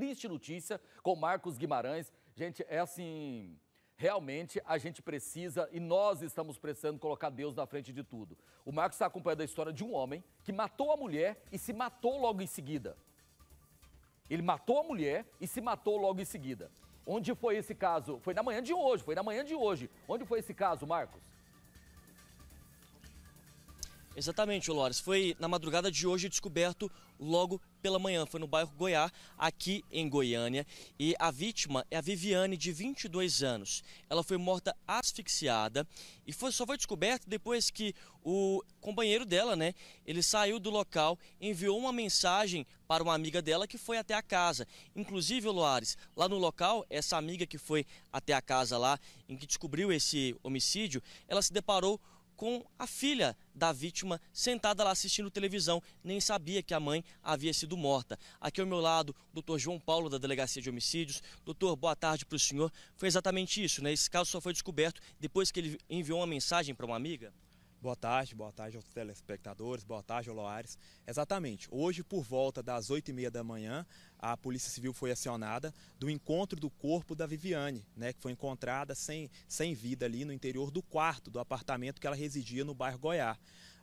triste notícia com Marcos Guimarães. Gente, é assim. Realmente a gente precisa e nós estamos precisando colocar Deus na frente de tudo. O Marcos está acompanhando a história de um homem que matou a mulher e se matou logo em seguida. Ele matou a mulher e se matou logo em seguida. Onde foi esse caso? Foi na manhã de hoje, foi na manhã de hoje. Onde foi esse caso, Marcos? Exatamente, Lores. Foi na madrugada de hoje descoberto logo pela manhã, foi no bairro Goiá, aqui em Goiânia, e a vítima é a Viviane, de 22 anos. Ela foi morta asfixiada e foi, só foi descoberta depois que o companheiro dela, né, ele saiu do local, enviou uma mensagem para uma amiga dela que foi até a casa. Inclusive, Loares, lá no local, essa amiga que foi até a casa lá, em que descobriu esse homicídio, ela se deparou com a filha da vítima sentada lá assistindo televisão, nem sabia que a mãe havia sido morta. Aqui ao meu lado, o doutor João Paulo, da Delegacia de Homicídios. Doutor, boa tarde para o senhor. Foi exatamente isso, né? Esse caso só foi descoberto depois que ele enviou uma mensagem para uma amiga? Boa tarde, boa tarde aos telespectadores, boa tarde, Loares. Exatamente, hoje por volta das 8h30 da manhã, a Polícia Civil foi acionada do encontro do corpo da Viviane, né, que foi encontrada sem, sem vida ali no interior do quarto do apartamento que ela residia no bairro Goiás.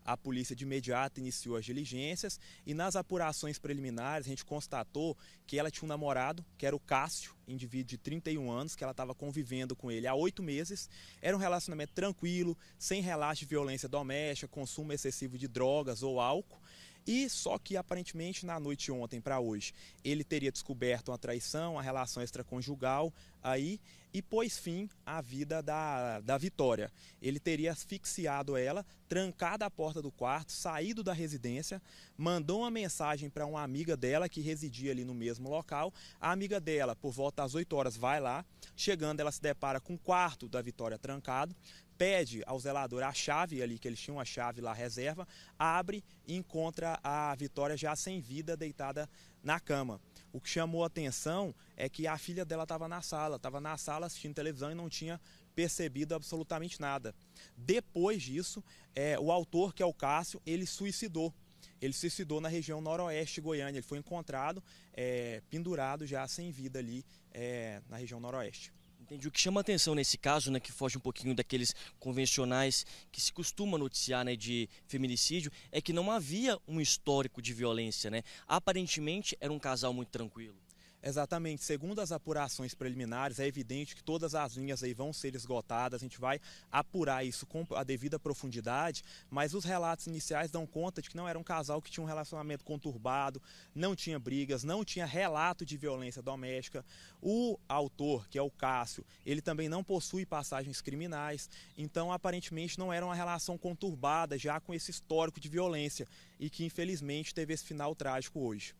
A polícia de imediato iniciou as diligências e nas apurações preliminares a gente constatou que ela tinha um namorado, que era o Cássio, indivíduo de 31 anos, que ela estava convivendo com ele há oito meses. Era um relacionamento tranquilo, sem relaxo de violência doméstica, consumo excessivo de drogas ou álcool. E só que aparentemente na noite ontem para hoje ele teria descoberto uma traição, a relação extraconjugal aí e pôs fim à vida da, da Vitória. Ele teria asfixiado ela, trancado a porta do quarto, saído da residência, mandou uma mensagem para uma amiga dela que residia ali no mesmo local. A amiga dela, por volta às 8 horas, vai lá. Chegando, ela se depara com o quarto da Vitória trancado pede ao zelador a chave ali, que eles tinham a chave lá reserva, abre e encontra a Vitória já sem vida, deitada na cama. O que chamou a atenção é que a filha dela estava na sala, estava na sala assistindo televisão e não tinha percebido absolutamente nada. Depois disso, é, o autor, que é o Cássio, ele suicidou. Ele suicidou na região noroeste de Goiânia. Ele foi encontrado é, pendurado já sem vida ali é, na região noroeste. Entendi. O que chama atenção nesse caso, né, que foge um pouquinho daqueles convencionais que se costuma noticiar né, de feminicídio, é que não havia um histórico de violência. Né? Aparentemente era um casal muito tranquilo. Exatamente. Segundo as apurações preliminares, é evidente que todas as linhas aí vão ser esgotadas. A gente vai apurar isso com a devida profundidade, mas os relatos iniciais dão conta de que não era um casal que tinha um relacionamento conturbado, não tinha brigas, não tinha relato de violência doméstica. O autor, que é o Cássio, ele também não possui passagens criminais, então aparentemente não era uma relação conturbada já com esse histórico de violência e que infelizmente teve esse final trágico hoje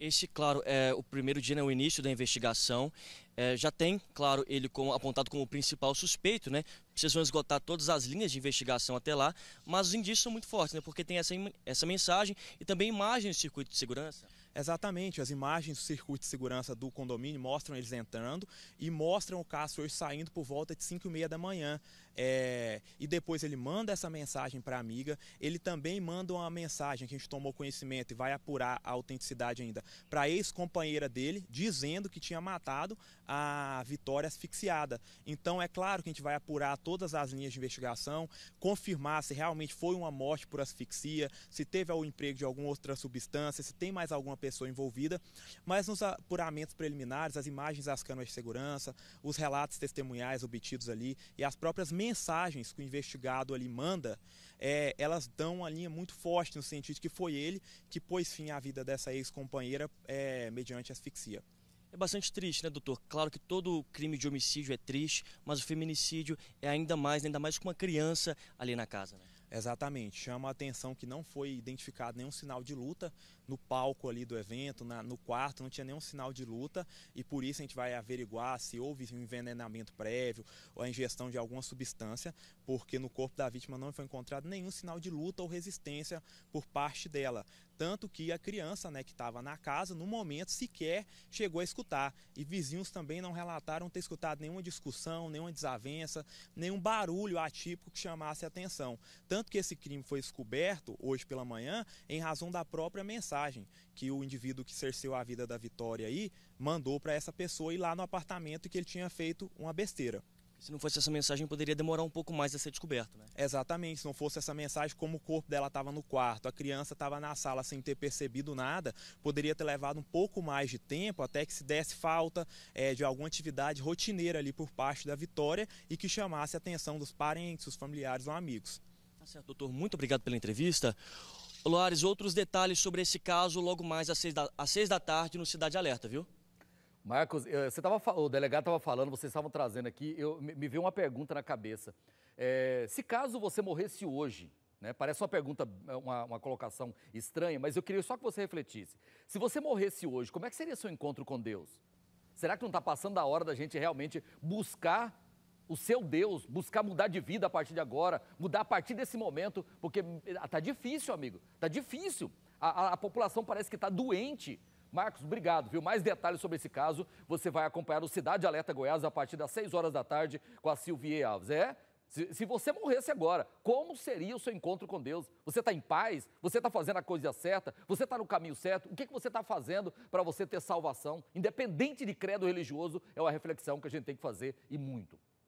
esse claro, é o primeiro dia, né, o início da investigação. É, já tem, claro, ele como, apontado como o principal suspeito, né? Precisam esgotar todas as linhas de investigação até lá, mas os indícios são muito fortes, né? Porque tem essa, essa mensagem e também imagens do circuito de segurança. Exatamente, as imagens do circuito de segurança do condomínio mostram eles entrando e mostram o Cássio hoje saindo por volta de 5 e meia da manhã. É, e depois ele manda essa mensagem para a amiga, ele também manda uma mensagem que a gente tomou conhecimento e vai apurar a autenticidade ainda, para a ex-companheira dele, dizendo que tinha matado a Vitória asfixiada. Então é claro que a gente vai apurar todas as linhas de investigação, confirmar se realmente foi uma morte por asfixia, se teve o emprego de alguma outra substância, se tem mais alguma pessoa envolvida, mas nos apuramentos preliminares, as imagens das câmeras de segurança, os relatos testemunhais obtidos ali e as próprias mensagens que o investigado ali manda, é, elas dão uma linha muito forte no sentido de que foi ele que pôs fim à vida dessa ex-companheira é, mediante asfixia. É bastante triste, né, doutor? Claro que todo crime de homicídio é triste, mas o feminicídio é ainda mais, ainda mais com uma criança ali na casa, né? Exatamente. Chama a atenção que não foi identificado nenhum sinal de luta no palco ali do evento, na, no quarto, não tinha nenhum sinal de luta e por isso a gente vai averiguar se houve um envenenamento prévio ou a ingestão de alguma substância, porque no corpo da vítima não foi encontrado nenhum sinal de luta ou resistência por parte dela. Tanto que a criança né, que estava na casa, no momento sequer chegou a escutar. E vizinhos também não relataram ter escutado nenhuma discussão, nenhuma desavença, nenhum barulho atípico que chamasse atenção. Tanto que esse crime foi descoberto hoje pela manhã em razão da própria mensagem mensagem que o indivíduo que cerceu a vida da Vitória aí mandou para essa pessoa ir lá no apartamento que ele tinha feito uma besteira. Se não fosse essa mensagem, poderia demorar um pouco mais a ser descoberto, né? Exatamente. Se não fosse essa mensagem, como o corpo dela estava no quarto, a criança estava na sala sem ter percebido nada, poderia ter levado um pouco mais de tempo até que se desse falta é, de alguma atividade rotineira ali por parte da Vitória e que chamasse a atenção dos parentes, os familiares ou amigos. Tá certo, doutor. Muito obrigado pela entrevista. Luares, outros detalhes sobre esse caso logo mais às seis da, às seis da tarde no Cidade Alerta, viu? Marcos, eh, você tava, o delegado estava falando, vocês estavam trazendo aqui, eu, me, me veio uma pergunta na cabeça. É, se caso você morresse hoje, né, parece uma pergunta, eh, uma, uma colocação estranha, mas eu queria só que você refletisse. Se você morresse hoje, como é que seria seu encontro com Deus? Será que não está passando a hora da gente realmente buscar o seu Deus, buscar mudar de vida a partir de agora, mudar a partir desse momento, porque está ah, difícil, amigo, está difícil. A, a, a população parece que está doente. Marcos, obrigado, viu? Mais detalhes sobre esse caso você vai acompanhar no Cidade Alerta Goiás a partir das 6 horas da tarde com a Silvia Alves. É? Se, se, você morresse agora, como seria o seu encontro com Deus? Você está em paz? Você está fazendo a coisa certa? Você está no caminho certo? O que, que você está fazendo para você ter salvação? Independente de credo religioso, é uma reflexão que a gente tem que fazer e muito.